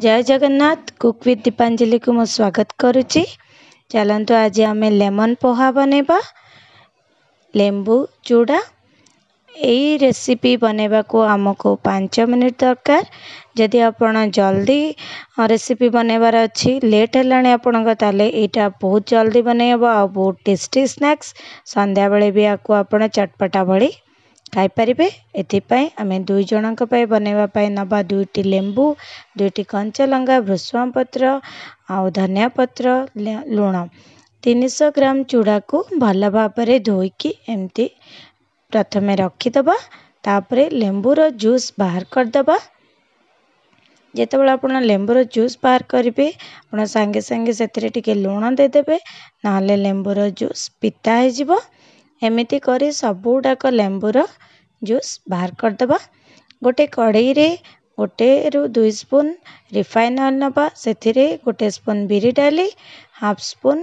जय Jagannath cook with दीपाजलि को स्वागत करुच्ची चलत आज आम लेमन पोहा बनवा लेबू चूड़ा रेसिपी बनवा को आम को पांच मिनिट दरकार जदि आप जल्दी रेसीपी बनवर अच्छी लेट है आपल या बहुत जल्दी बनई आ बहुत टेस्टी स्नाक्स संध्या बेले भी आपको आप चटपटा भाई ଖାଇପାରିବେ ଏଥିପାଇଁ ଆମେ ଦୁଇ ଜଣଙ୍କ ପାଇଁ ବନାଇବା ପାଇଁ ନେବା ଦୁଇଟି ଲେମ୍ବୁ ଦୁଇଟି କଞ୍ଚା ଲଙ୍କା ଭୃଷଙ୍ଗ ପତ୍ର ଆଉ ଧନିଆ ପତ୍ର ଲୁଣ ତିନିଶହ ଗ୍ରାମ ଚୂଡ଼ାକୁ ଭଲ ଭାବରେ ଧୋଇକି ଏମିତି ପ୍ରଥମେ ରଖିଦେବା ତା'ପରେ ଲେମ୍ବୁର ଜୁସ୍ ବାହାର କରିଦେବା ଯେତେବେଳେ ଆପଣ ଲେମ୍ବୁର ଜୁସ୍ ବାହାର କରିବେ ଆପଣ ସାଙ୍ଗେ ସାଙ୍ଗେ ସେଥିରେ ଟିକେ ଲୁଣ ଦେଇଦେବେ ନହେଲେ ଲେମ୍ବୁର ଜୁସ୍ ପିତା ହେଇଯିବ ଏମିତି କରି ସବୁ ସବୁଗୁଡ଼ାକ ଲେମ୍ବୁର ଜୁସ୍ ବାହାର କରିଦେବା ଗୋଟେ କଡ଼େଇରେ ଗୋଟେରୁ ଦୁଇ ସ୍ପୁନ୍ ରିଫାଇନ୍ ଅଏଲ୍ ନେବା ସେଥିରେ ଗୋଟେ ସ୍ପୁନ୍ ବିରି ଡାଲି ହାଫ୍ ସ୍ପୁନ୍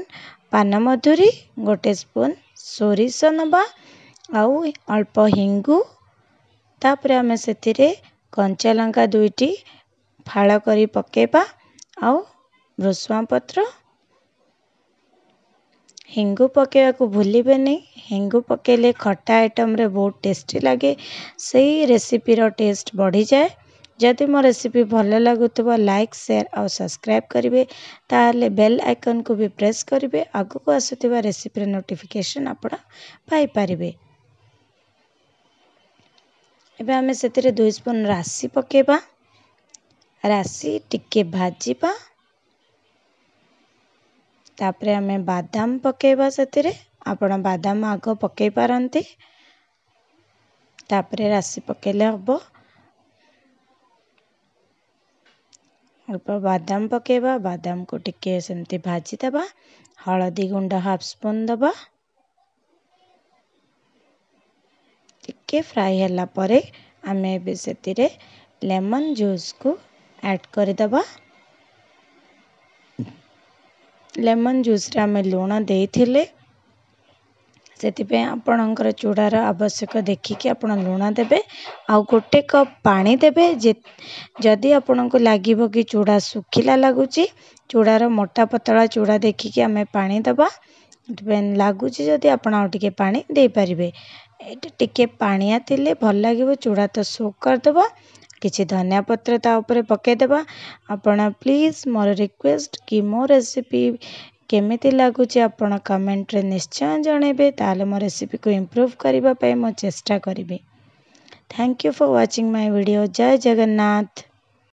ପାନ ମଧୁରି ଗୋଟେ ସ୍ପୁନ୍ ସୋରିଷ ନେବା ଆଉ ଅଳ୍ପ ହିଙ୍ଗୁ ତାପରେ ଆମେ ସେଥିରେ କଞ୍ଚାଲଙ୍କା ଦୁଇଟି ଫାଳ କରି ପକେଇବା ଆଉ ଭୃଷୁଙ୍ଗ ପତ୍ର हेंगु पकवाक भूलें हेंगु पकेले खटा आइटम रे बहुत टेस्टी लगे से रेसीपी टेस्ट बढ़ि जाए जदि मो रेसीपि भल लगुव लाइक सेयार आ सब्सक्राइब करेंगे ताले बेल आइकन को भी प्रेस करेंगे आग को आसुवा रेसीपि नोटिफिकेसन आपारे एमें से दुई स्पून राशि पकेबा राशि टिके भाजपा तापर आम बादाम पकेबा से आपण बादाम आग पकई पारती तापर राशि पकेले हम अल्प बादाम पकेबा बादाम को टिके सेमती भाजी दबा हलदी गुंड हाफ स्पून दबा टिके फ्राई हेला परे आमे लेमन जूस को ऐड करदबा लेमन जूस्रे आम लुण दे से आपण चूड़ार आवश्यक देखिकी आप लुण देते आ गोटे कप पा देते जदि आपण को लगे कि चूड़ा सुखला लगुच चूड़ार मोटा पतला चूड़ा देखिकी आम पा दबा लगुच पापर टी पाया भल लगे चूड़ा तो सो करदेव କିଛି ଧନିଆ ପତ୍ର ତା ଉପରେ ପକାଇଦେବା ଆପଣ ପ୍ଲିଜ୍ ମୋର ରିକ୍ୱେଷ୍ଟ କି ମୋ ରେସିପି କେମିତି ଲାଗୁଛି ଆପଣ କମେଣ୍ଟରେ ନିଶ୍ଚୟ ଜଣାଇବେ ତାହେଲେ ମୋ ରେସିପିକୁ ଇମ୍ପ୍ରୁଭ୍ କରିବା ପାଇଁ ମୁଁ ଚେଷ୍ଟା କରିବି thank you for watching my video ଜୟ ଜଗନ୍ନାଥ